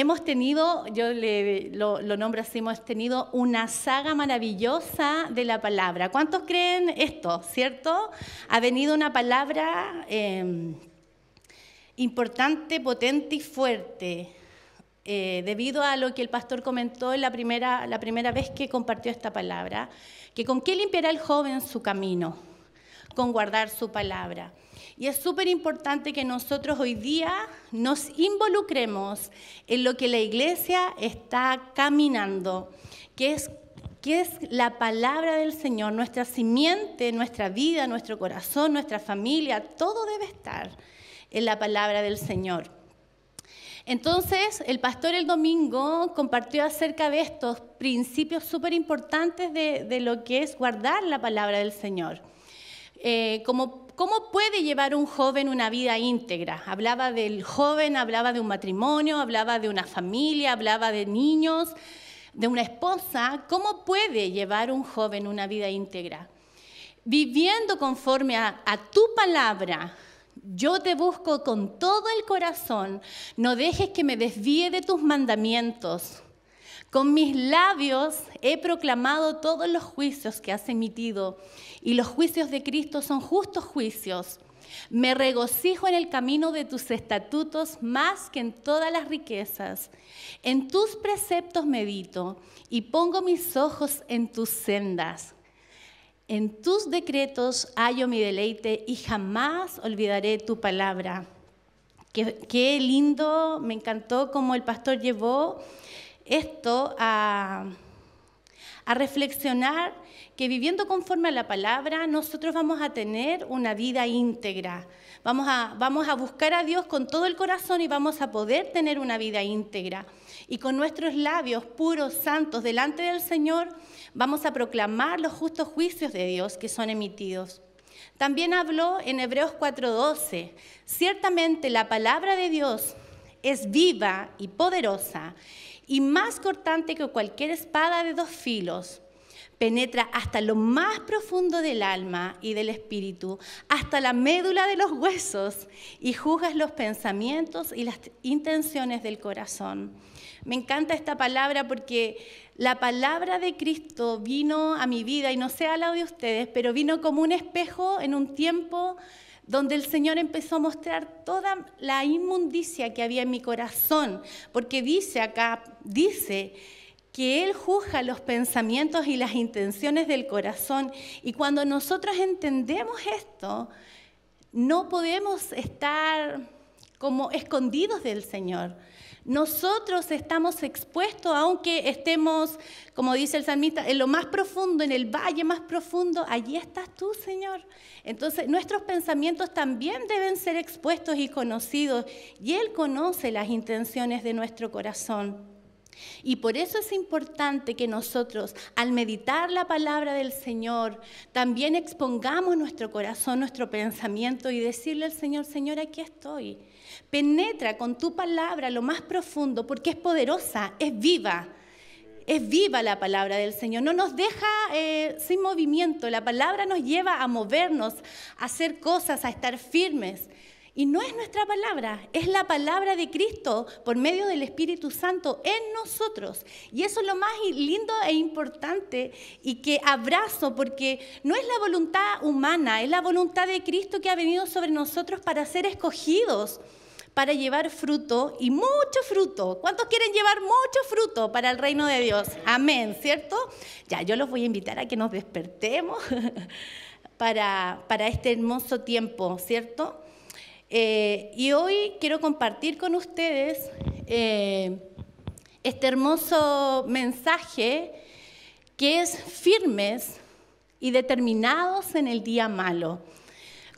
Hemos tenido, yo lo, nombro así, hemos tenido una saga maravillosa de la palabra. ¿Cuántos creen esto, cierto? Ha venido una palabra em, importante, potente y fuerte. Eh, debido a lo que el pastor comentó en la primera, la primera vez que compartió esta palabra, que con qué limpiará el joven su camino, con guardar su palabra. Y es súper importante que nosotros hoy día nos involucremos en lo que la iglesia está caminando, que es, es la palabra del Señor, nuestra simiente, nuestra vida, nuestro corazón, nuestra familia, todo debe estar en la palabra del Señor. Entonces, el pastor el domingo compartió acerca de estos principios súper importantes de, lo que es guardar la palabra del Señor. Eh, como ¿Cómo puede llevar un joven una vida íntegra? Hablaba del joven, hablaba de un matrimonio, hablaba de una familia, hablaba de niños, de una esposa. ¿Cómo puede llevar un joven una vida íntegra? Viviendo conforme a, tu palabra, yo te busco con todo el corazón, no dejes que me desvíe de tus mandamientos. Con mis labios he proclamado todos los juicios que has emitido, y los juicios de Cristo son justos juicios. Me regocijo en el camino de tus estatutos más que en todas las riquezas. En tus preceptos medito y pongo mis ojos en tus sendas. En tus decretos hallo mi deleite y jamás olvidaré tu palabra. Qué, qué lindo, me encantó cómo el pastor llevó esto a, reflexionar que viviendo conforme a la palabra nosotros vamos a tener una vida íntegra. Vamos a, vamos a buscar a Dios con todo el corazón y vamos a poder tener una vida íntegra. Y con nuestros labios puros, santos, delante del Señor, vamos a proclamar los justos juicios de Dios que son emitidos. También habló en Hebreos 4:12, ciertamente la palabra de Dios es viva y poderosa y más cortante que cualquier espada de dos filos. Penetra hasta lo más profundo del alma y del espíritu, hasta la médula de los huesos y juzgas los pensamientos y las intenciones del corazón. Me encanta esta palabra porque la palabra de Cristo vino a mi vida, y no sé a la de ustedes, pero vino como un espejo en un tiempo donde el Señor empezó a mostrar toda la inmundicia que había en mi corazón, porque dice acá, dice que Él juzga los pensamientos y las intenciones del corazón, y cuando nosotros entendemos esto, no podemos estar como escondidos del Señor, nosotros estamos expuestos, aunque estemos, como dice el salmista, en lo más profundo, en el valle más profundo, allí estás tú, Señor. Entonces, nuestros pensamientos también deben ser expuestos y conocidos, y Él conoce las intenciones de nuestro corazón. Y por eso es importante que nosotros, al meditar la palabra del Señor, también expongamos nuestro corazón, nuestro pensamiento y decirle al Señor, Señor, aquí estoy. Penetra con tu palabra lo más profundo porque es poderosa, es viva. Es viva la palabra del Señor, no nos deja eh, sin movimiento, la palabra nos lleva a movernos, a hacer cosas, a estar firmes. Y no es nuestra palabra, es la palabra de Cristo por medio del Espíritu Santo en nosotros. Y eso es lo más lindo e importante y que abrazo porque no es la voluntad humana, es la voluntad de Cristo que ha venido sobre nosotros para ser escogidos para llevar fruto y mucho fruto. ¿Cuántos quieren llevar mucho fruto para el reino de Dios? Amén, ¿cierto? Ya, yo los voy a invitar a que nos despertemos para, este hermoso tiempo, ¿cierto? Eh, y hoy quiero compartir con ustedes eh, este hermoso mensaje que es firmes y determinados en el día malo.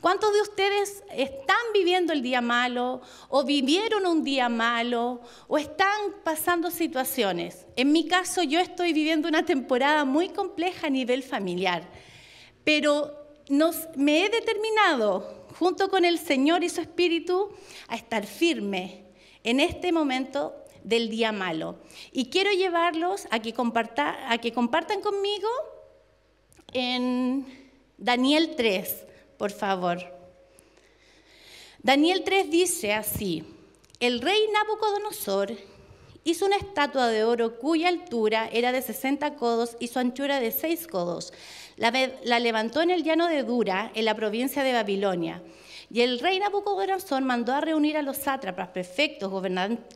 ¿Cuántos de ustedes están viviendo el día malo o vivieron un día malo o están pasando situaciones? En mi caso yo estoy viviendo una temporada muy compleja a nivel familiar, pero me he determinado junto con el Señor y su Espíritu a estar firme en este momento del día malo. Y quiero llevarlos a que, a que compartan conmigo en Daniel 3 por favor. Daniel 3 dice así, el rey Nabucodonosor hizo una estatua de oro cuya altura era de 60 codos y su anchura de 6 codos. La, la levantó en el llano de Dura, en la provincia de Babilonia y el rey Nabucodonosor mandó a reunir a los sátrapas, prefectos,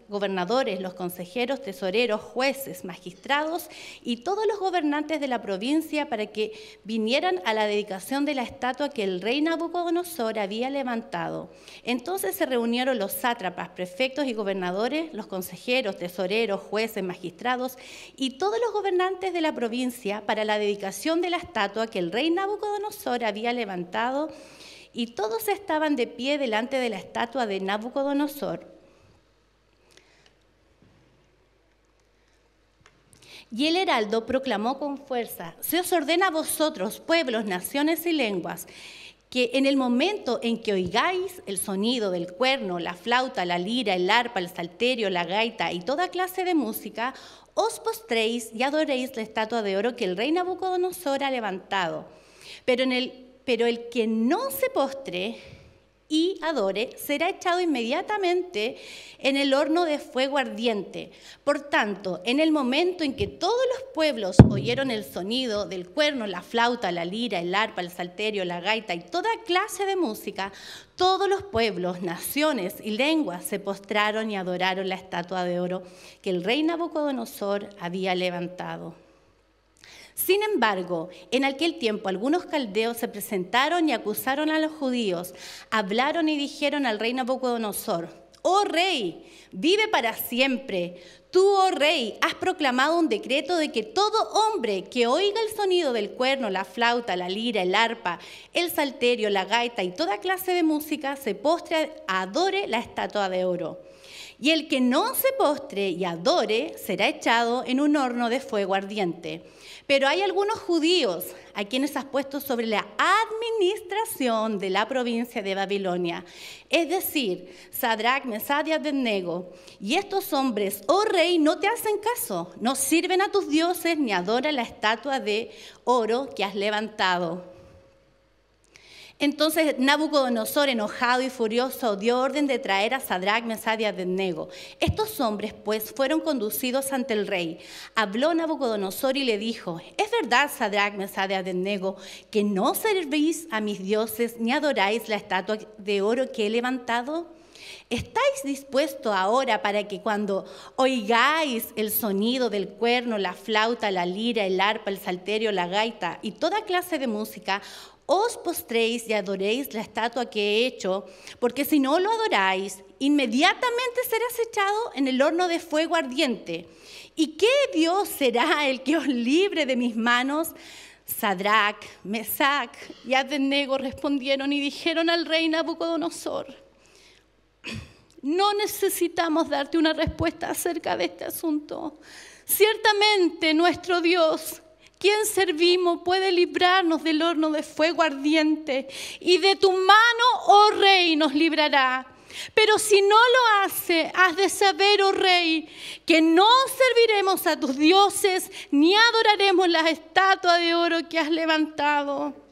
gobernadores, los consejeros, tesoreros, jueces, magistrados y todos los gobernantes de la provincia para que vinieran a la dedicación de la estatua que el rey Nabucodonosor había levantado. Entonces se reunieron los sátrapas, prefectos y gobernadores, los consejeros, tesoreros, jueces, magistrados y todos los gobernantes de la provincia para la dedicación de la estatua que el rey Nabucodonosor había levantado y todos estaban de pie delante de la estatua de Nabucodonosor. Y el heraldo proclamó con fuerza, se os ordena a vosotros, pueblos, naciones y lenguas, que en el momento en que oigáis el sonido del cuerno, la flauta, la lira, el arpa, el salterio, la gaita y toda clase de música, os postréis y adoréis la estatua de oro que el rey Nabucodonosor ha levantado. Pero en el pero el que no se postre y adore será echado inmediatamente en el horno de fuego ardiente. Por tanto, en el momento en que todos los pueblos oyeron el sonido del cuerno, la flauta, la lira, el arpa, el salterio, la gaita y toda clase de música, todos los pueblos, naciones y lenguas se postraron y adoraron la estatua de oro que el rey Nabucodonosor había levantado. Sin embargo, en aquel tiempo algunos caldeos se presentaron y acusaron a los judíos, hablaron y dijeron al rey Nabucodonosor, oh rey, vive para siempre. Tú, oh rey, has proclamado un decreto de que todo hombre que oiga el sonido del cuerno, la flauta, la lira, el arpa, el salterio, la gaita y toda clase de música se postre, adore la estatua de oro. Y el que no se postre y adore será echado en un horno de fuego ardiente. Pero hay algunos judíos a quienes has puesto sobre la administración de la provincia de Babilonia, es decir, Sadrach, Mesad y Abednego. Y estos hombres, oh rey, no te hacen caso, no sirven a tus dioses ni adoran la estatua de oro que has levantado. Entonces Nabucodonosor, enojado y furioso, dio orden de traer a Sadrach, Mesad y Abednego. Estos hombres, pues, fueron conducidos ante el rey. Habló Nabucodonosor y le dijo: ¿Es verdad, Sadrach, Mesad y Abednego, que no servís a mis dioses ni adoráis la estatua de oro que he levantado? ¿Estáis dispuesto ahora para que cuando oigáis el sonido del cuerno, la flauta, la lira, el arpa, el salterio, la gaita y toda clase de música, os postréis y adoréis la estatua que he hecho, porque si no lo adoráis, inmediatamente serás echado en el horno de fuego ardiente. ¿Y qué Dios será el que os libre de mis manos? Sadrach, Mesach y Abednego respondieron y dijeron al rey Nabucodonosor, no necesitamos darte una respuesta acerca de este asunto. Ciertamente nuestro Dios quien servimos puede librarnos del horno de fuego ardiente? Y de tu mano, oh rey, nos librará. Pero si no lo hace, has de saber, oh rey, que no serviremos a tus dioses ni adoraremos la estatua de oro que has levantado.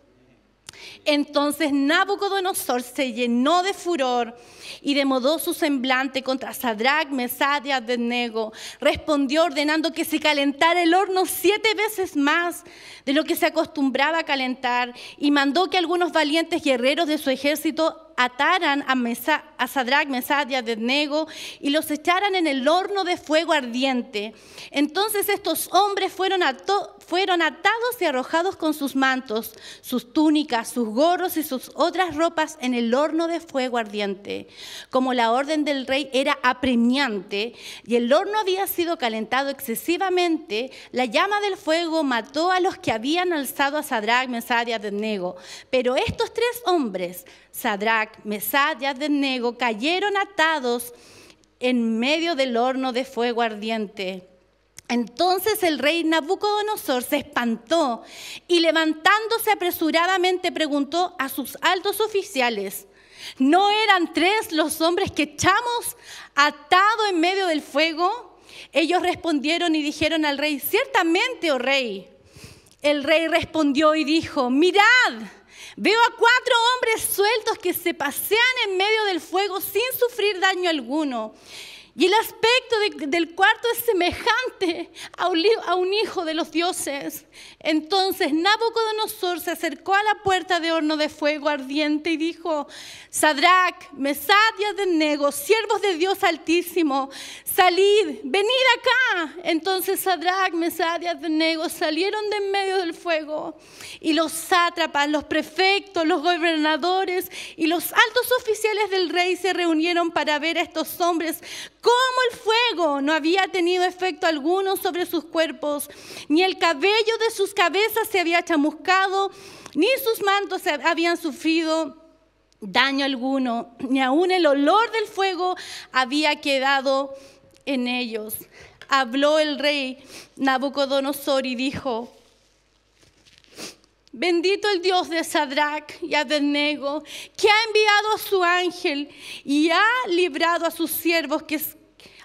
Entonces Nabucodonosor se llenó de furor y demodó su semblante contra Sadrach, Mesad y Abednego. Respondió ordenando que se calentara el horno siete veces más de lo que se acostumbraba a calentar y mandó que algunos valientes guerreros de su ejército ataran a, Mesa, a Sadrach, Mesad y Abednego y los echaran en el horno de fuego ardiente. Entonces estos hombres fueron, fueron atados y arrojados con sus mantos, sus túnicas, sus gorros y sus otras ropas en el horno de fuego ardiente. Como la orden del rey era apremiante y el horno había sido calentado excesivamente, la llama del fuego mató a los que habían alzado a Sadrach, Mesad y Abednego. Pero estos tres hombres Sadrach, Mesad y Abednego cayeron atados en medio del horno de fuego ardiente. Entonces el rey Nabucodonosor se espantó y levantándose apresuradamente preguntó a sus altos oficiales, ¿no eran tres los hombres que echamos atado en medio del fuego? Ellos respondieron y dijeron al rey, ciertamente, oh rey. El rey respondió y dijo, mirad, Veo a cuatro hombres sueltos que se pasean en medio del fuego sin sufrir daño alguno. Y el aspecto del cuarto es semejante a un, hijo de los dioses. Entonces Nabucodonosor se acercó a la puerta de horno de fuego ardiente y dijo, Sadrach, Mesad y Abednego, siervos de Dios Altísimo, salid, venid acá. Entonces Sadrach, Mesad y Abednego salieron de en medio del fuego y los sátrapas, los prefectos, los gobernadores y los altos oficiales del rey se reunieron para ver a estos hombres como el fuego no había tenido efecto alguno sobre sus cuerpos, ni el cabello de sus cabezas se había chamuscado, ni sus mantos habían sufrido daño alguno, ni aun el olor del fuego había quedado en ellos. Habló el rey Nabucodonosor y dijo, Bendito el Dios de Sadrach y Abednego, que ha enviado a su ángel y ha librado a sus siervos que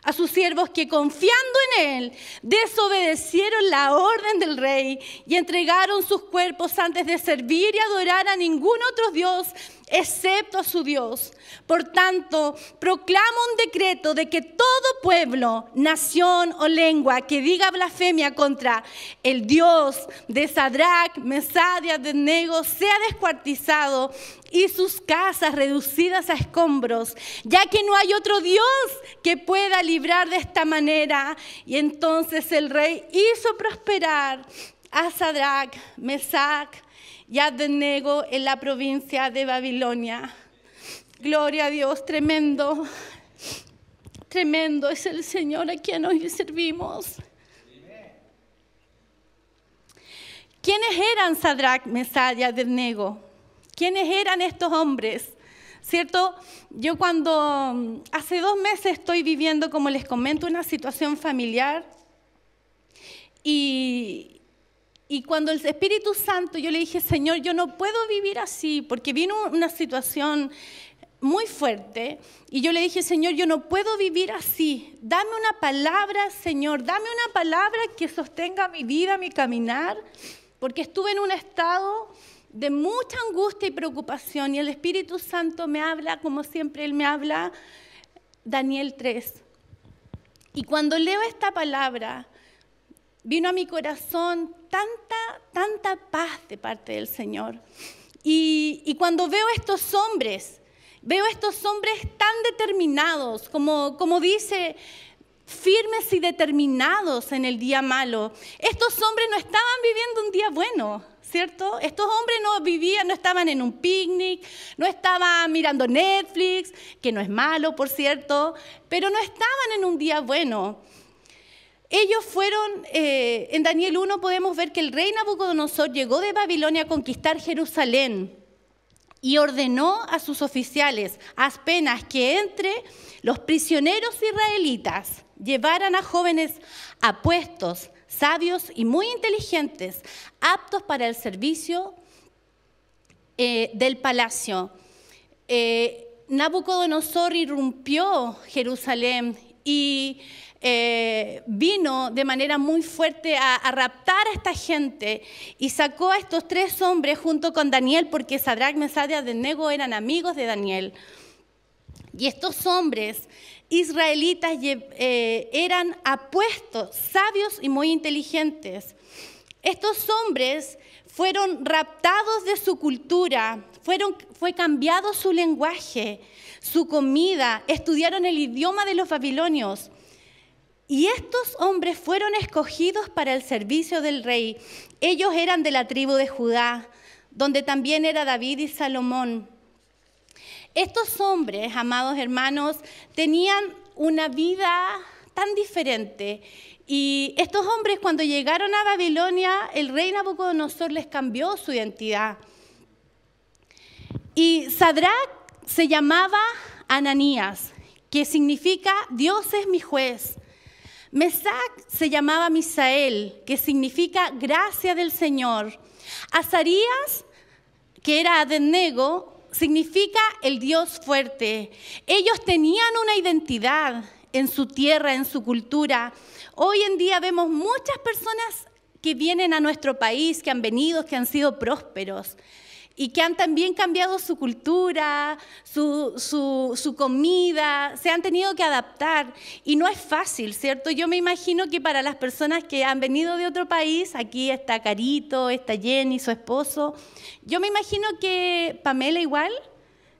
a sus siervos que confiando en él desobedecieron la orden del rey y entregaron sus cuerpos antes de servir y adorar a ningún otro Dios excepto a su Dios. Por tanto, proclama un decreto de que todo pueblo, nación o lengua que diga blasfemia contra el Dios de Sadrach, Mesad y Abednego sea descuartizado y sus casas reducidas a escombros, ya que no hay otro Dios que pueda librar de esta manera. Y entonces el rey hizo prosperar a Sadrach, Mesach y Nego en la provincia de Babilonia. Gloria a Dios, tremendo, tremendo es el Señor a quien hoy servimos. ¿Quiénes eran Sadrach, Mesach y Abednego? ¿Quiénes eran estos hombres? ¿Cierto? Yo cuando mm, hace dos meses estoy viviendo, como les comento, una situación familiar y, y cuando el Espíritu Santo, yo le dije, Señor, yo no puedo vivir así, porque vino una situación muy fuerte y yo le dije, Señor, yo no puedo vivir así. Dame una palabra, Señor, dame una palabra que sostenga mi vida, mi caminar, porque estuve en un estado de mucha angustia y preocupación y el Espíritu Santo me habla, como siempre Él me habla, Daniel 3. Y cuando leo esta palabra, vino a mi corazón tanta, tanta paz de parte del Señor. Y, cuando veo estos hombres, veo estos hombres tan determinados, como, como dice firmes y determinados en el día malo. Estos hombres no estaban viviendo un día bueno, ¿cierto? Estos hombres no vivían, no estaban en un picnic, no estaban mirando Netflix, que no es malo, por cierto, pero no estaban en un día bueno. Ellos fueron, eh, en Daniel 1 podemos ver que el rey Nabucodonosor llegó de Babilonia a conquistar Jerusalén y ordenó a sus oficiales, penas que entre los prisioneros israelitas llevaran a jóvenes apuestos, sabios y muy inteligentes, aptos para el servicio eh, del palacio. Eh, Nabucodonosor irrumpió Jerusalén y eh, vino de manera muy fuerte a, raptar a esta gente y sacó a estos tres hombres junto con Daniel, porque Sadrach, Mesad y Abednego eran amigos de Daniel. Y estos hombres israelitas eh, eran apuestos, sabios y muy inteligentes. Estos hombres fueron raptados de su cultura, fueron, fue cambiado su lenguaje, su comida, estudiaron el idioma de los babilonios y estos hombres fueron escogidos para el servicio del rey. Ellos eran de la tribu de Judá, donde también era David y Salomón. Estos hombres, amados hermanos, tenían una vida tan diferente. Y estos hombres cuando llegaron a Babilonia, el rey Nabucodonosor les cambió su identidad. Y Sadrach se llamaba Ananías, que significa Dios es mi juez. Mesac se llamaba Misael, que significa gracia del Señor. Azarías, que era Adenego, significa el Dios fuerte. Ellos tenían una identidad en su tierra, en su cultura. Hoy en día vemos muchas personas que vienen a nuestro país, que han venido, que han sido prósperos y que han también cambiado su cultura, su, comida, se han tenido que adaptar y no es fácil, ¿cierto? Yo me imagino que para las personas que han venido de otro país, aquí está Carito, está Jenny, su esposo, yo me imagino que Pamela igual,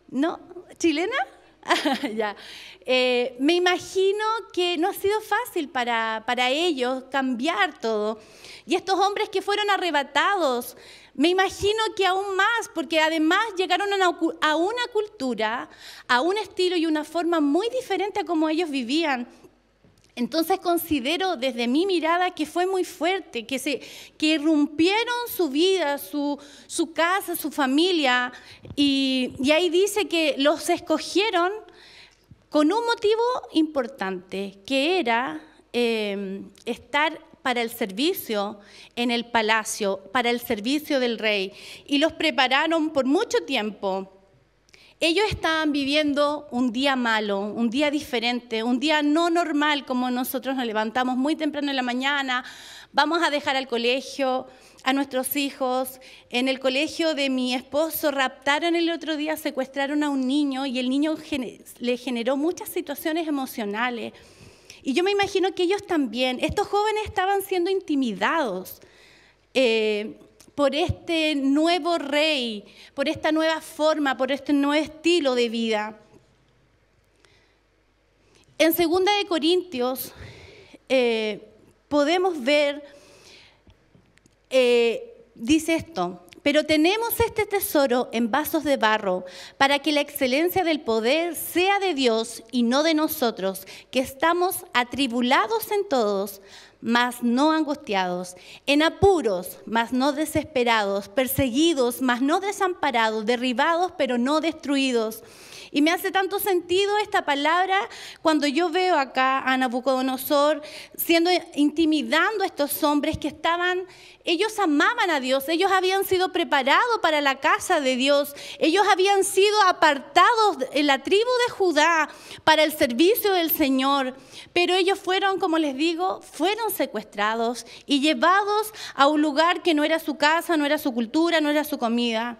¿no? ¿Chilena? Eh, me imagino que no ha sido fácil para, para ellos cambiar todo. Y estos hombres que fueron arrebatados, me imagino que aún más, porque además llegaron a una cultura, a un estilo y una forma muy diferente a como ellos vivían. Entonces considero desde mi mirada que fue muy fuerte, que, se, irrumpieron su vida, su, casa, su familia, y, ahí dice que los escogieron con un motivo importante, que era em, estar para el servicio en el palacio, para el servicio del rey, y los prepararon por mucho tiempo. Ellos estaban viviendo un día malo, un día diferente, un día no normal como nosotros nos levantamos muy temprano en la mañana, vamos a dejar al colegio, a nuestros hijos. En el colegio de mi esposo raptaron el otro día, secuestraron a un niño y el niño le generó muchas situaciones emocionales. Y yo me imagino que ellos también, estos jóvenes estaban siendo intimidados. Eh, por este nuevo rey, por esta nueva forma, por este nuevo estilo de vida. En 2 Corintios eh, podemos ver, eh, dice esto, pero tenemos este tesoro en vasos de barro para que la excelencia del poder sea de Dios y no de nosotros, que estamos atribulados en todos, mas no angustiados, en apuros, mas no desesperados, perseguidos, mas no desamparados, derribados, pero no destruidos y me hace tanto sentido esta palabra cuando yo veo acá a Nabucodonosor siendo intimidando a estos hombres que estaban, ellos amaban a Dios, ellos habían sido preparados para la casa de Dios, ellos habían sido apartados en la tribu de Judá para el servicio del Señor, pero ellos fueron, como les digo, fueron secuestrados y llevados a un lugar que no era su casa, no era su cultura, no era su comida.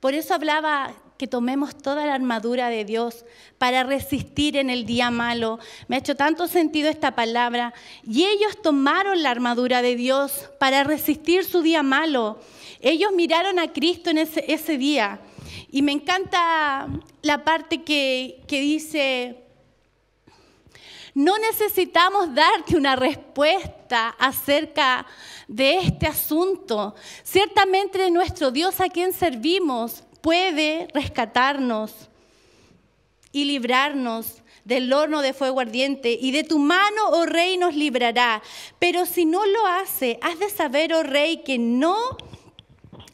Por eso hablaba que tomemos toda la armadura de Dios para resistir en el día malo. Me ha hecho tanto sentido esta palabra. Y ellos tomaron la armadura de Dios para resistir su día malo. Ellos miraron a Cristo en ese, día. Y me encanta la parte que, que dice, no necesitamos darte una respuesta acerca de este asunto. Ciertamente nuestro Dios a quien servimos puede rescatarnos y librarnos del horno de fuego ardiente, y de tu mano, oh rey, nos librará. Pero si no lo hace, has de saber, oh rey, que no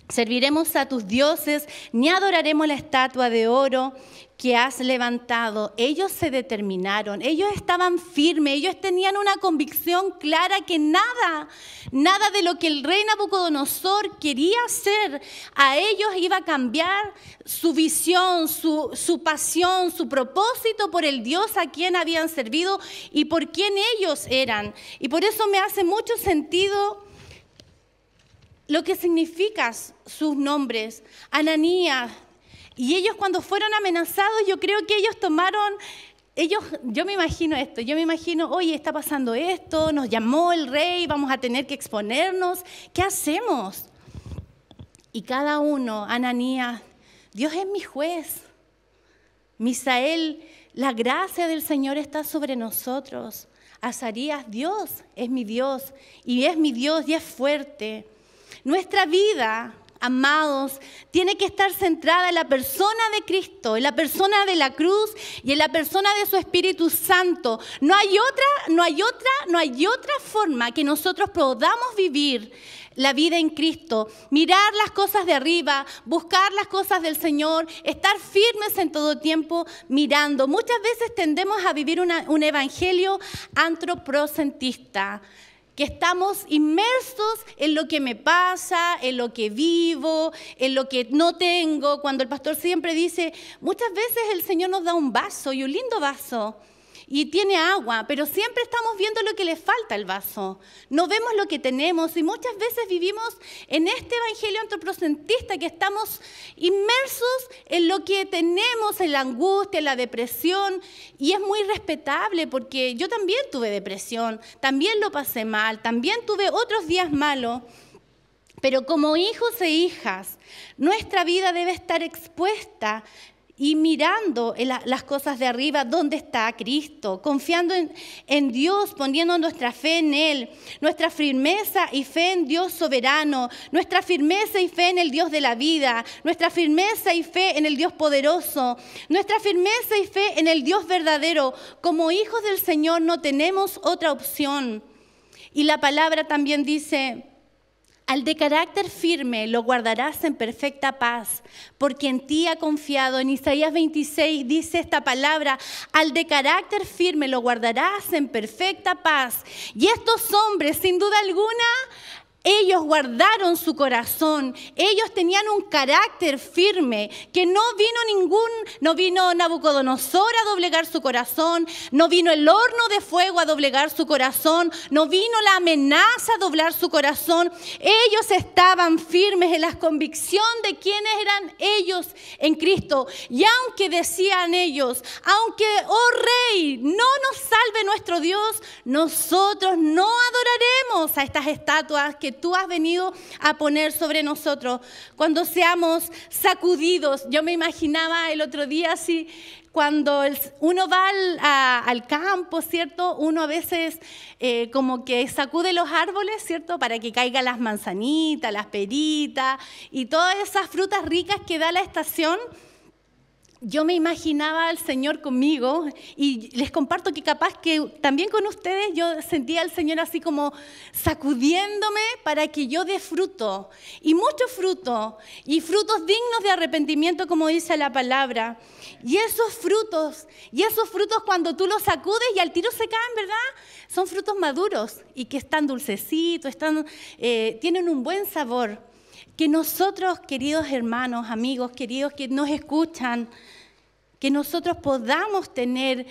serviremos a tus dioses, ni adoraremos la estatua de oro que has levantado, ellos se determinaron, ellos estaban firmes, ellos tenían una convicción clara que nada, nada de lo que el rey Nabucodonosor quería hacer, a ellos iba a cambiar su visión, su, pasión, su propósito por el Dios a quien habían servido y por quien ellos eran. Y por eso me hace mucho sentido lo que significan sus nombres, Ananías, y ellos cuando fueron amenazados, yo creo que ellos tomaron ellos, yo me imagino esto, yo me imagino, oye, está pasando esto, nos llamó el rey, vamos a tener que exponernos, ¿qué hacemos? Y cada uno, Ananías, Dios es mi juez. Misael, la gracia del Señor está sobre nosotros. Azarías, Dios es mi Dios y es mi Dios y es fuerte. Nuestra vida amados, tiene que estar centrada en la persona de Cristo, en la persona de la cruz y en la persona de su Espíritu Santo. No hay otra, no hay otra, no hay otra forma que nosotros podamos vivir la vida en Cristo, mirar las cosas de arriba, buscar las cosas del Señor, estar firmes en todo tiempo mirando. Muchas veces tendemos a vivir un evangelio antropocentrista que estamos inmersos en lo que me pasa, en lo que vivo, en lo que no tengo, cuando el pastor siempre dice, muchas veces el Señor nos da un vaso y un lindo vaso y tiene agua, pero siempre estamos viendo lo que le falta al vaso. No vemos lo que tenemos y muchas veces vivimos en este evangelio antropocentrista que estamos inmersos en lo que tenemos, en la angustia, en la depresión y es muy respetable porque yo también tuve depresión, también lo pasé mal, también tuve otros días malos. Pero como hijos e hijas, nuestra vida debe estar expuesta y mirando las cosas de arriba, dónde está Cristo, confiando en, Dios, poniendo nuestra fe en Él, nuestra firmeza y fe en Dios soberano, nuestra firmeza y fe en el Dios de la vida, nuestra firmeza y fe en el Dios poderoso, nuestra firmeza y fe en el Dios verdadero. Como hijos del Señor no tenemos otra opción. Y la palabra también dice, al de carácter firme lo guardarás en perfecta paz, porque en ti ha confiado. En Isaías 26 dice esta palabra, al de carácter firme lo guardarás en perfecta paz. Y estos hombres, sin duda alguna, ellos guardaron su corazón, ellos tenían un carácter firme, que no vino ningún, no vino Nabucodonosor a doblegar su corazón, no vino el horno de fuego a doblegar su corazón, no vino la amenaza a doblar su corazón. Ellos estaban firmes en la convicción de quiénes eran ellos en Cristo. Y aunque decían ellos, aunque, oh rey, no nos salve nuestro Dios, nosotros no adoraremos a estas estatuas que tú has venido a poner sobre nosotros. Cuando seamos sacudidos, yo me imaginaba el otro día así, cuando uno va al, campo, ¿cierto? Uno a veces eh, como que sacude los árboles, ¿cierto? Para que caigan las manzanitas, las peritas y todas esas frutas ricas que da la estación yo me imaginaba al Señor conmigo y les comparto que capaz que también con ustedes yo sentía al Señor así como sacudiéndome para que yo dé fruto y mucho fruto y frutos dignos de arrepentimiento como dice la palabra. Y esos frutos, y esos frutos cuando tú los sacudes y al tiro se caen, ¿verdad? Son frutos maduros y que están dulcecitos, están, eh, tienen un buen sabor. Que nosotros, queridos hermanos, amigos, queridos que nos escuchan, que nosotros podamos tener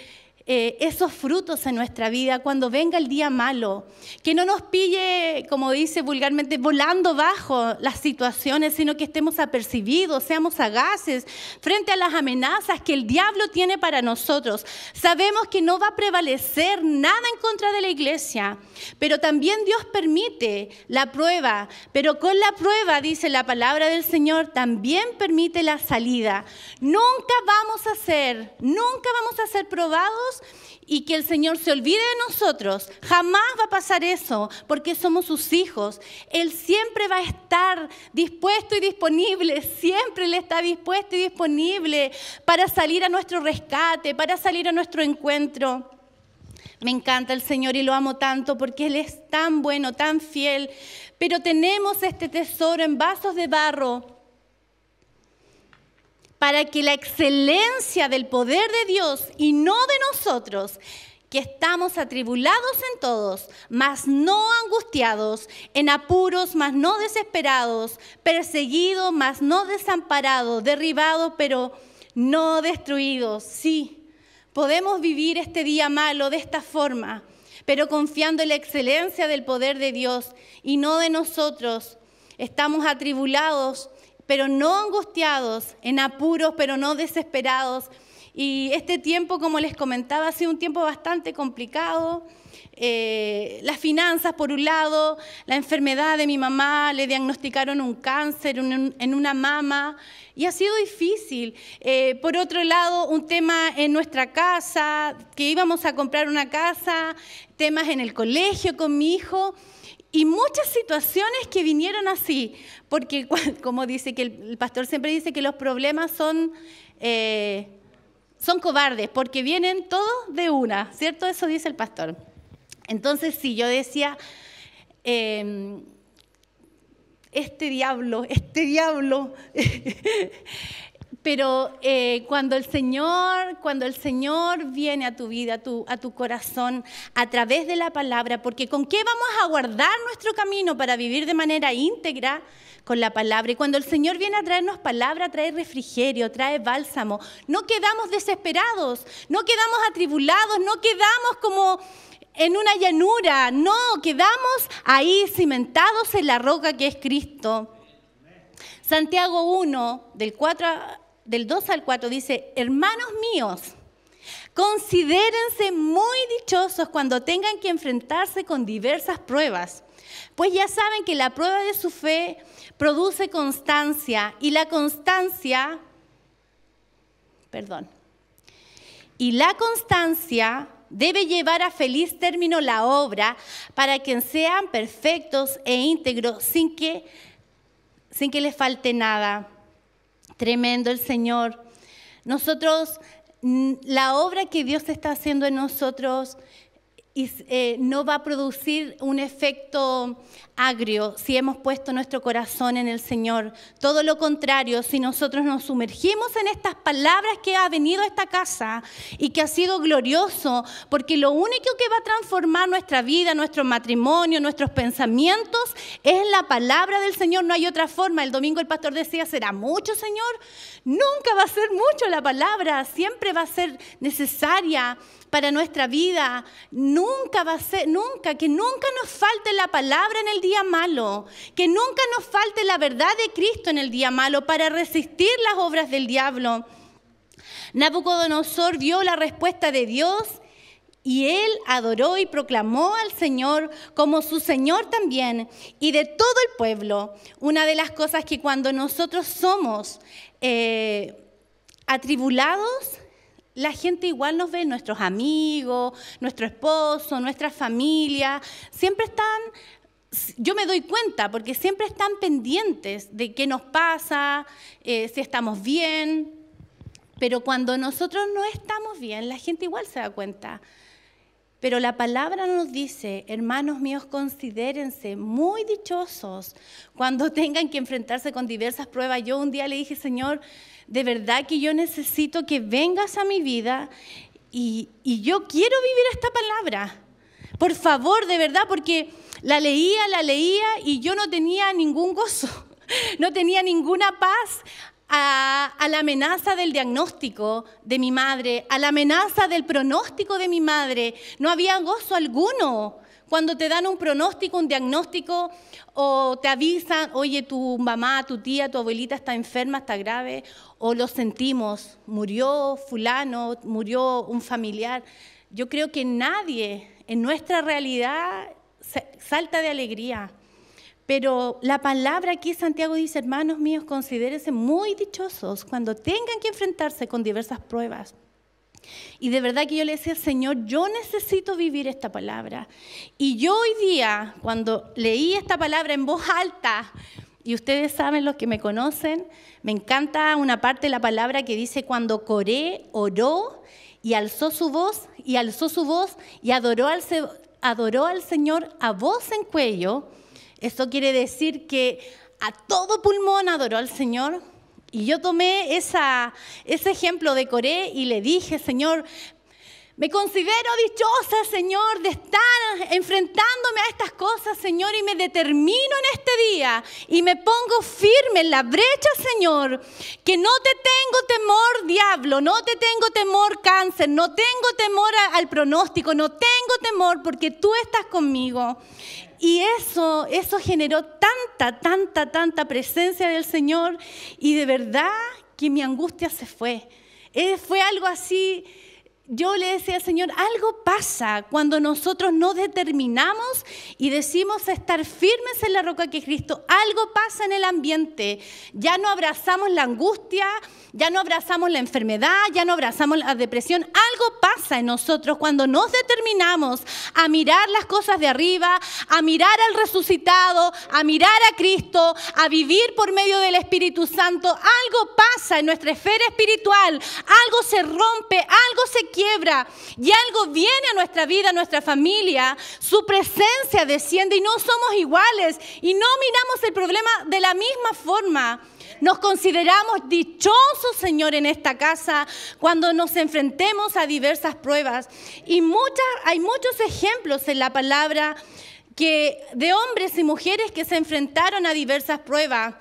eh, esos frutos en nuestra vida cuando venga el día malo, que no nos pille, como dice vulgarmente, volando bajo las situaciones, sino que estemos apercibidos, seamos sagaces frente a las amenazas que el diablo tiene para nosotros. Sabemos que no va a prevalecer nada en contra de la iglesia, pero también Dios permite la prueba, pero con la prueba, dice la palabra del Señor, también permite la salida. Nunca vamos a ser, nunca vamos a ser probados y que el Señor se olvide de nosotros. Jamás va a pasar eso porque somos sus hijos. Él siempre va a estar dispuesto y disponible, siempre le está dispuesto y disponible para salir a nuestro rescate, para salir a nuestro encuentro. Me encanta el Señor y lo amo tanto porque Él es tan bueno, tan fiel, pero tenemos este tesoro en vasos de barro para que la excelencia del poder de Dios y no de nosotros, que estamos atribulados en todos, mas no angustiados, en apuros, mas no desesperados, perseguidos, mas no desamparados, derribados, pero no destruidos. Sí, podemos vivir este día malo de esta forma, pero confiando en la excelencia del poder de Dios y no de nosotros. Estamos atribulados, pero no angustiados, en apuros, pero no desesperados. Y este tiempo, como les comentaba, ha sido un tiempo bastante complicado. Eh, las finanzas por un lado, la enfermedad de mi mamá, le diagnosticaron un cáncer en una mama y ha sido difícil. Eh, por otro lado, un tema en nuestra casa, que íbamos a comprar una casa, temas en el colegio con mi hijo. Y muchas situaciones que vinieron así, porque como dice que el pastor siempre dice que los problemas son eh, son cobardes porque vienen todos de una, ¿cierto? Eso dice el pastor. Entonces, sí, yo decía, em, este diablo, este diablo. Pero eh, cuando el Señor, cuando el Señor viene a tu vida, a tu, a tu corazón, a través de la palabra, porque con qué vamos a guardar nuestro camino para vivir de manera íntegra con la palabra. Y cuando el Señor viene a traernos palabra, trae refrigerio, trae bálsamo. No quedamos desesperados, no quedamos atribulados, no quedamos como en una llanura, no, quedamos ahí cimentados en la roca que es Cristo. Santiago 1, del, 4, del 2 al 4, dice, hermanos míos, considérense muy dichosos cuando tengan que enfrentarse con diversas pruebas, pues ya saben que la prueba de su fe produce constancia y la constancia, perdón, y la constancia debe llevar a feliz término la obra para que sean perfectos e íntegros sin que, sin que les falte nada. Tremendo el Señor. Nosotros, mm, la obra que Dios está haciendo en nosotros y eh, no va a producir un efecto agrio si hemos puesto nuestro corazón en el Señor. Todo lo contrario, si nosotros nos sumergimos en estas palabras que ha venido a esta casa y que ha sido glorioso, porque lo único que va a transformar nuestra vida, nuestro matrimonio, nuestros pensamientos, es la palabra del Señor. No hay otra forma. El domingo el pastor decía, ¿será mucho, Señor? Nunca va a ser mucho la palabra, siempre va a ser necesaria para nuestra vida. Nunca va a ser, nunca, que nunca nos falte la palabra en el día malo, que nunca nos falte la verdad de Cristo en el día malo para resistir las obras del diablo. Nabucodonosor vio la respuesta de Dios y él adoró y proclamó al Señor como su Señor también y de todo el pueblo. Una de las cosas que cuando nosotros somos eh, atribulados, la gente igual nos ve, nuestros amigos, nuestro esposo, nuestra familia, siempre están, yo me doy cuenta, porque siempre están pendientes de qué nos pasa, eh, si estamos bien, pero cuando nosotros no estamos bien, la gente igual se da cuenta. Pero la palabra nos dice, hermanos míos, considérense muy dichosos cuando tengan que enfrentarse con diversas pruebas. Yo un día le dije, Señor, de verdad que yo necesito que vengas a mi vida y, yo quiero vivir esta palabra. Por favor, de verdad, porque la leía, la leía y yo no tenía ningún gozo, no tenía ninguna paz. a, la amenaza del diagnóstico de mi madre, a la amenaza del pronóstico de mi madre. No había gozo alguno. Cuando te dan un pronóstico, un diagnóstico, o te avisan, oye, tu mamá, tu tía, tu abuelita está enferma, está grave, o lo sentimos, murió fulano, murió un familiar. Yo creo que nadie en nuestra realidad salta de alegría. Pero la palabra aquí Santiago dice, hermanos míos, considérense muy dichosos cuando tengan que enfrentarse con diversas pruebas y de verdad que yo le decía, Señor, yo necesito vivir esta palabra. Y yo hoy día, cuando leí esta palabra en voz alta, y ustedes saben, los que me conocen, me encanta una parte de la palabra que dice, cuando Coré oró y alzó su voz, y alzó su voz y adoró al, adoró al Señor a voz en cuello, esto quiere decir que a todo pulmón adoró al Señor y yo tomé esa, ese ejemplo de Coré y le dije, Señor, me considero dichosa, Señor, de estar enfrentándome a estas cosas, Señor, y me determino en este día y me pongo firme en la brecha, Señor, que no te tengo temor, diablo, no te tengo temor, cáncer, no tengo temor al pronóstico, no tengo temor porque tú estás conmigo. Y eso, eso generó tanta, tanta, tanta presencia del Señor y de verdad que mi angustia se fue. Eh, fue algo así, yo le decía al Señor, algo pasa cuando nosotros no determinamos y decimos estar firmes en la roca que es Cristo. Algo pasa en el ambiente. Ya no abrazamos la angustia, ya no abrazamos la enfermedad, ya no abrazamos la depresión. Algo pasa en nosotros cuando nos determinamos a mirar las cosas de arriba, a mirar al resucitado, a mirar a Cristo, a vivir por medio del Espíritu Santo. Algo pasa en nuestra esfera espiritual, algo se rompe, algo se quiebra y algo viene a nuestra vida, a nuestra familia. Su presencia desciende y no somos iguales y no miramos el problema de la misma forma. Nos consideramos dichosos, Señor, en esta casa cuando nos enfrentemos a diversas pruebas. Y muchas, hay muchos ejemplos en la palabra que, de hombres y mujeres que se enfrentaron a diversas pruebas.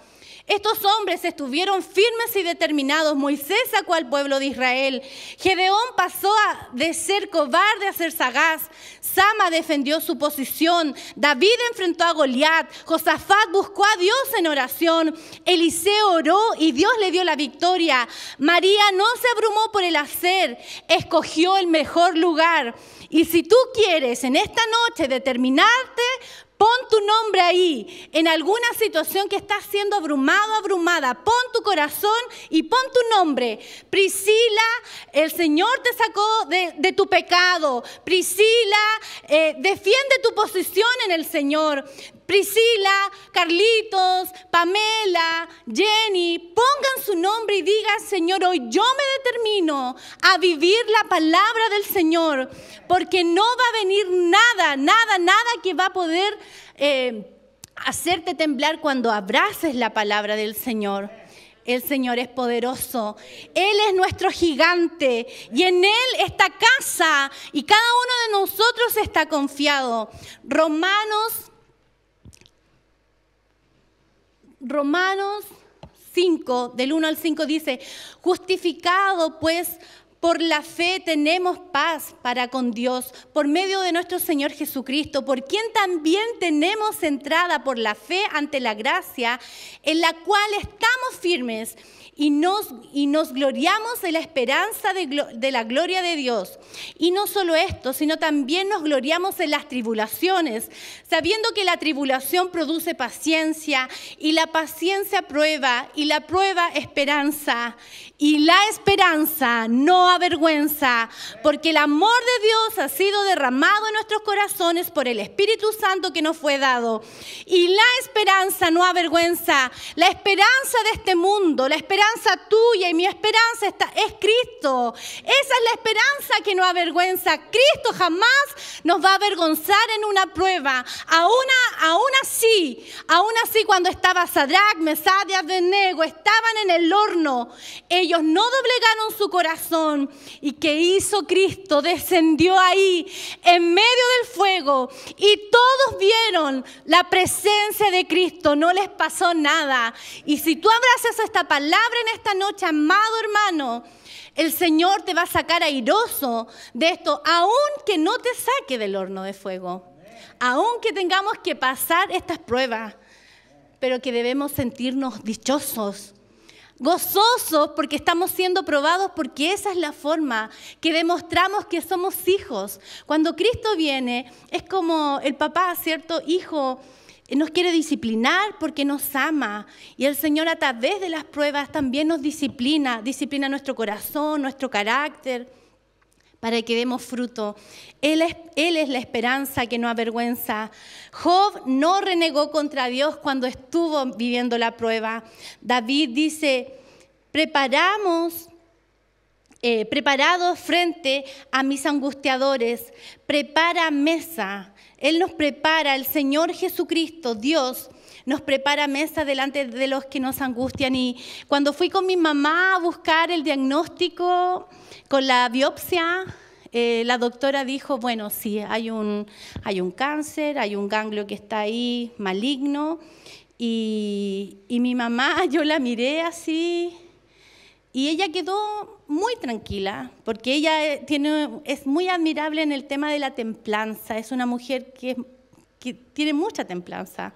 Estos hombres estuvieron firmes y determinados. Moisés sacó al pueblo de Israel. Gedeón pasó de ser cobarde a ser sagaz. Sama defendió su posición. David enfrentó a Goliat. Josafat buscó a Dios en oración. Eliseo oró y Dios le dio la victoria. María no se abrumó por el hacer. Escogió el mejor lugar. Y si tú quieres en esta noche determinarte Pon tu nombre ahí, en alguna situación que estás siendo abrumado, abrumada. Pon tu corazón y pon tu nombre. Priscila, el Señor te sacó de, tu pecado. Priscila, eh, defiende tu posición en el Señor. Priscila, Carlitos, Pamela, Jenny, pongan su nombre y digan, Señor, hoy yo me determino a vivir la palabra del Señor, porque no va a venir nada, nada, nada que va a poder eh, hacerte temblar cuando abraces la palabra del Señor. El Señor es poderoso. Él es nuestro gigante y en Él está casa y cada uno de nosotros está confiado. Romanos Romanos 5, del 1 al 5 dice, justificado pues por la fe tenemos paz para con Dios, por medio de nuestro Señor Jesucristo, por quien también tenemos entrada por la fe ante la gracia, en la cual estamos firmes y nos, y nos gloriamos de la esperanza de, de la gloria de Dios. Y no solo esto, sino también nos gloriamos en las tribulaciones, sabiendo que la tribulación produce paciencia y la paciencia prueba y la prueba esperanza y la esperanza no avergüenza, porque el amor de Dios ha sido derramado en nuestros corazones por el Espíritu Santo que nos fue dado. Y la esperanza no avergüenza. La esperanza de este mundo, la esperanza tuya y mi esperanza está, es Cristo. Esa es la esperanza que no avergüenza. Cristo jamás nos va a avergonzar en una prueba. Aún, así, aún así cuando estaba Sadrach, Mesad y Abednego, estaban en el horno ellos no doblegaron su corazón y que hizo Cristo, descendió ahí en medio del fuego y todos vieron la presencia de Cristo, no les pasó nada. Y si tú abrazas esta palabra en esta noche, amado hermano, el Señor te va a sacar airoso de esto, que no te saque del horno de fuego, aunque tengamos que pasar estas pruebas, pero que debemos sentirnos dichosos gozosos porque estamos siendo probados, porque esa es la forma que demostramos que somos hijos. Cuando Cristo viene, es como el papá, ¿cierto? Hijo. Nos quiere disciplinar porque nos ama. Y el Señor a través de las pruebas también nos disciplina. Disciplina nuestro corazón, nuestro carácter para que demos fruto. Él es, él es, la esperanza que no avergüenza. Job no renegó contra Dios cuando estuvo viviendo la prueba. David dice, preparamos, eh, preparados frente a mis angustiadores, prepara mesa. Él nos prepara, el Señor Jesucristo, Dios, nos prepara mesa delante de los que nos angustian. Y cuando fui con mi mamá a buscar el diagnóstico con la biopsia, eh, la doctora dijo, bueno, sí, hay un, cáncer, hay un ganglio que está ahí maligno. Y, mi mamá, yo la miré así y ella quedó muy tranquila, porque ella eh, es muy admirable en el tema de la templanza. Es una mujer que tiene mucha templanza.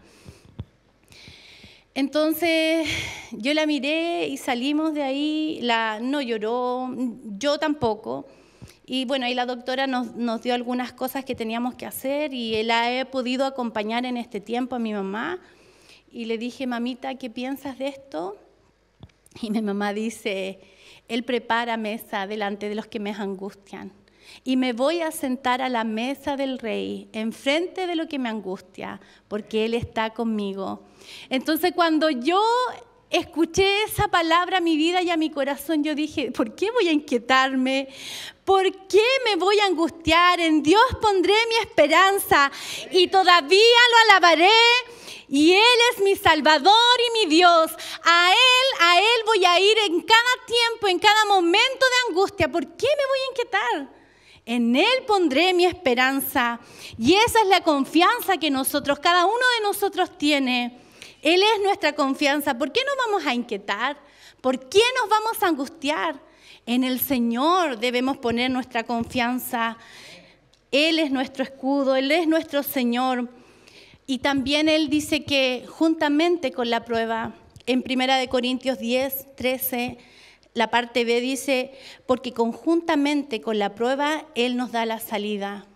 Entonces yo la miré y salimos de ahí, la no lloró, yo tampoco. Y bueno, ahí la doctora nos, nos, dio algunas cosas que teníamos que hacer y la he podido acompañar en este tiempo a mi mamá. Y le dije, mamita, ¿qué piensas de esto? Y mi mamá dice, Él prepara mesa delante de los que me angustian y me voy a sentar a la mesa del rey, enfrente de lo que me angustia, porque Él está conmigo. Entonces cuando yo escuché esa palabra a mi vida y a mi corazón, yo dije, ¿por qué voy a inquietarme? ¿Por qué me voy a angustiar? En Dios pondré mi esperanza y todavía lo alabaré. Y Él es mi Salvador y mi Dios. A Él, a Él voy a ir en cada tiempo, en cada momento de angustia. ¿Por qué me voy a inquietar? en Él pondré mi esperanza. Y esa es la confianza que nosotros, cada uno de nosotros tiene. Él es nuestra confianza. ¿Por qué nos vamos a inquietar? ¿Por qué nos vamos a angustiar? En el Señor debemos poner nuestra confianza. Él es nuestro escudo, Él es nuestro Señor. Y también Él dice que juntamente con la prueba, en 1 Corintios 10, 13, la parte B dice, porque conjuntamente con la prueba Él nos da la salida.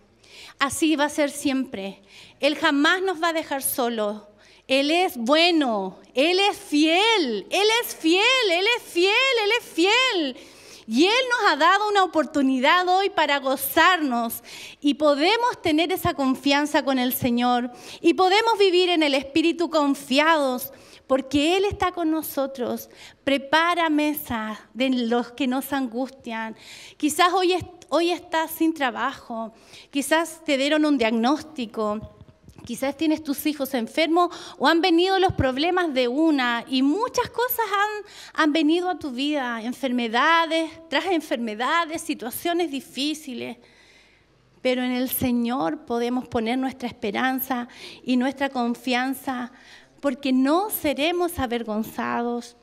Así va a ser siempre. Él jamás nos va a dejar solos. Él es bueno, Él es fiel, Él es fiel, Él es fiel, Él es fiel. Y Él nos ha dado una oportunidad hoy para gozarnos y podemos tener esa confianza con el Señor y podemos vivir en el Espíritu confiados porque Él está con nosotros. Prepara mesas de los que nos angustian. Quizás hoy, hoy estás sin trabajo, quizás te dieron un diagnóstico. Quizás tienes tus hijos enfermos o han venido los problemas de una y muchas cosas han, han venido a tu vida, enfermedades, tras enfermedades, situaciones difíciles. Pero en el Señor podemos poner nuestra esperanza y nuestra confianza porque no seremos avergonzados.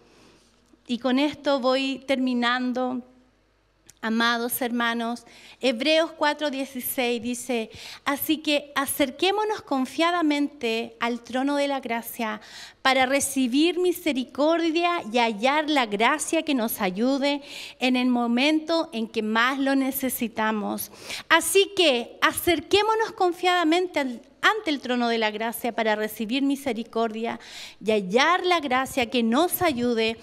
Y con esto voy terminando. Amados hermanos, Hebreos 4:16 dice, así que acerquémonos confiadamente al trono de la gracia para recibir misericordia y hallar la gracia que nos ayude en el momento en que más lo necesitamos. Así que acerquémonos confiadamente al, ante el trono de la gracia para recibir misericordia y hallar la gracia que nos ayude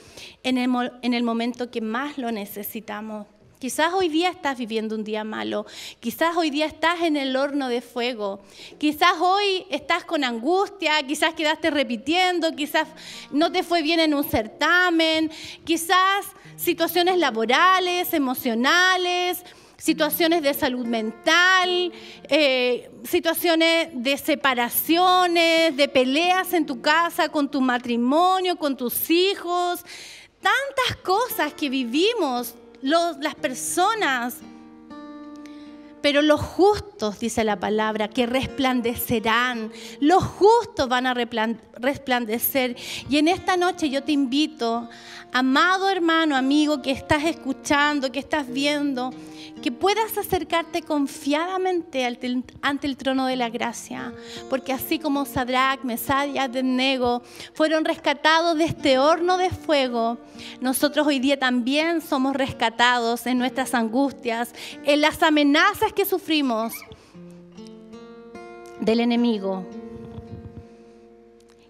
en el, en el momento que más lo necesitamos. Quizás hoy día estás viviendo un día malo, quizás hoy día estás en el horno de fuego, quizás hoy estás con angustia, quizás quedaste repitiendo, quizás no te fue bien en un certamen, quizás situaciones laborales, emocionales, situaciones de salud mental, eh, situaciones de separaciones, de peleas en tu casa, con tu matrimonio, con tus hijos, tantas cosas que vivimos los, las personas. Pero los justos, dice la palabra, que resplandecerán. Los justos van a resplandecer. Y en esta noche yo te invito amado hermano, amigo que estás escuchando, que estás viendo, que puedas acercarte confiadamente ante el trono de la gracia, porque así como Sadrach, Mesad y Abednego fueron rescatados de este horno de fuego, nosotros hoy día también somos rescatados en nuestras angustias, en las amenazas que sufrimos del enemigo.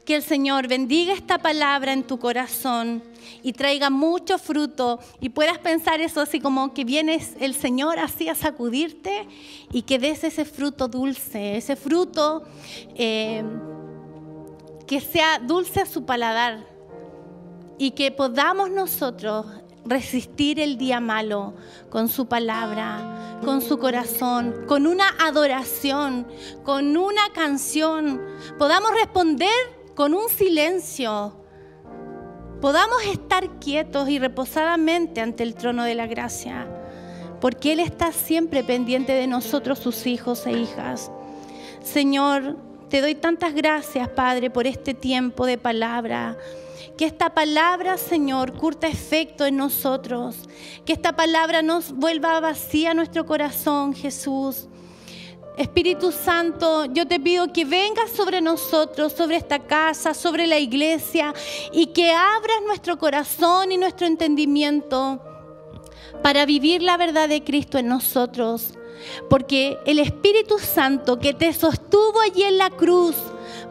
Que el Señor bendiga esta palabra en tu corazón y traiga mucho fruto y puedas pensar eso así como que viene el Señor así a sacudirte y que des ese fruto dulce, ese fruto eh, que sea dulce a su paladar y que podamos nosotros resistir el día malo con su palabra, con su corazón, con una adoración, con una canción. Podamos responder con un silencio, podamos estar quietos y reposadamente ante el trono de la gracia, porque Él está siempre pendiente de nosotros, sus hijos e hijas. Señor, te doy tantas gracias, Padre, por este tiempo de palabra. Que esta palabra, Señor, curta efecto en nosotros. Que esta palabra nos vuelva vacía nuestro corazón, Jesús. Espíritu Santo, yo te pido que vengas sobre nosotros, sobre esta casa, sobre la iglesia y que abras nuestro corazón y nuestro entendimiento para vivir la verdad de Cristo en nosotros. Porque el Espíritu Santo que te sostuvo allí en la cruz,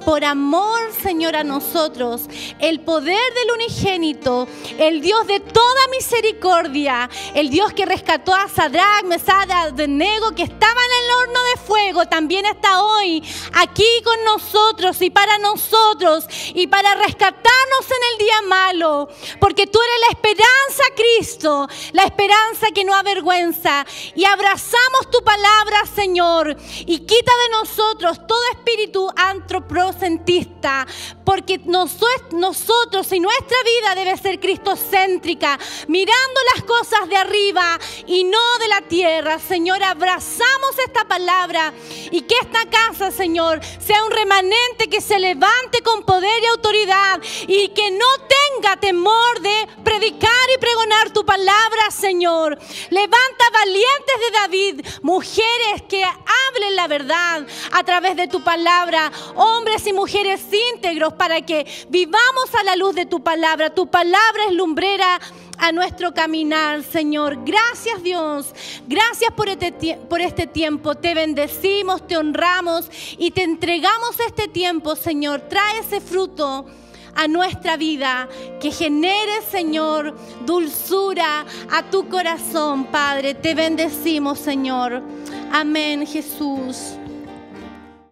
por amor, Señor, a nosotros, el poder del unigénito, el Dios de toda misericordia, el Dios que rescató a Sadrach, de Nego que estaba en el horno de fuego, también está hoy aquí con nosotros y para nosotros y para rescatarnos en el día malo, porque tú eres la esperanza, Cristo, la esperanza que no avergüenza. Y abrazamos tu palabra, Señor, y quita de nosotros todo espíritu antropo centista, porque nosotros y nuestra vida debe ser cristocéntrica, mirando las cosas de arriba y no de la tierra. Señor, abrazamos esta palabra y que esta casa, Señor, sea un remanente que se levante con poder y autoridad y que no tenga temor de predicar y pregonar tu palabra, Señor. Levanta valientes de David, mujeres que hablen la verdad a través de tu palabra, hombres y mujeres íntegros para que vivamos a la luz de tu palabra. Tu palabra es lumbrera a nuestro caminar, Señor. Gracias Dios, gracias por este, por este tiempo. Te bendecimos, te honramos y te entregamos este tiempo, Señor. Trae ese fruto a nuestra vida, que genere, Señor, dulzura a tu corazón, Padre. Te bendecimos, Señor. Amén, Jesús.